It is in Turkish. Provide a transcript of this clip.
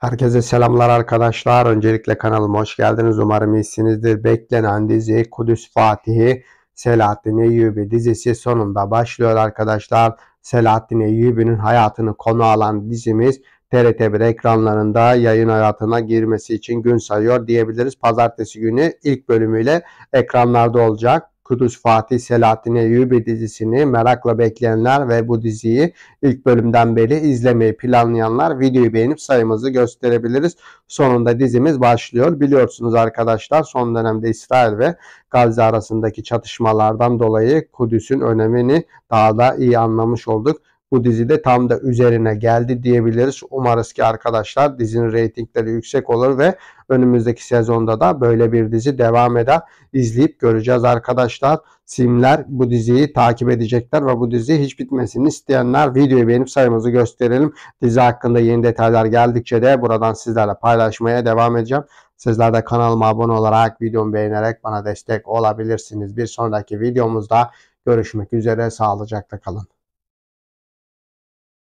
Herkese selamlar arkadaşlar. Öncelikle kanalıma hoş geldiniz. Umarım iyisinizdir. Beklenen dizi Kudüs Fatihi Selahattin Eyyubi dizisi sonunda başlıyor arkadaşlar. Selahattin Eyyubi'nin hayatını konu alan dizimiz TRT1 ekranlarında yayın hayatına girmesi için gün sayıyor diyebiliriz. Pazartesi günü ilk bölümüyle ekranlarda olacak. Kudüs Fatih Selahattin Eyyubi dizisini merakla bekleyenler ve bu diziyi ilk bölümden beri izlemeyi planlayanlar videoyu beğenip sayımızı gösterebiliriz. Sonunda dizimiz başlıyor. Biliyorsunuz arkadaşlar son dönemde İsrail ve Gazze arasındaki çatışmalardan dolayı Kudüs'ün önemini daha da iyi anlamış olduk bu dizide tam da üzerine geldi diyebiliriz. Umarız ki arkadaşlar dizinin reytingleri yüksek olur ve önümüzdeki sezonda da böyle bir dizi devam eder. izleyip göreceğiz arkadaşlar. Simler bu diziyi takip edecekler ve bu dizi hiç bitmesini isteyenler videoyu beğenip sayımızı gösterelim. Dizi hakkında yeni detaylar geldikçe de buradan sizlerle paylaşmaya devam edeceğim. Sizler de kanalıma abone olarak, videomu beğenerek bana destek olabilirsiniz. Bir sonraki videomuzda görüşmek üzere. Sağlıcakla kalın.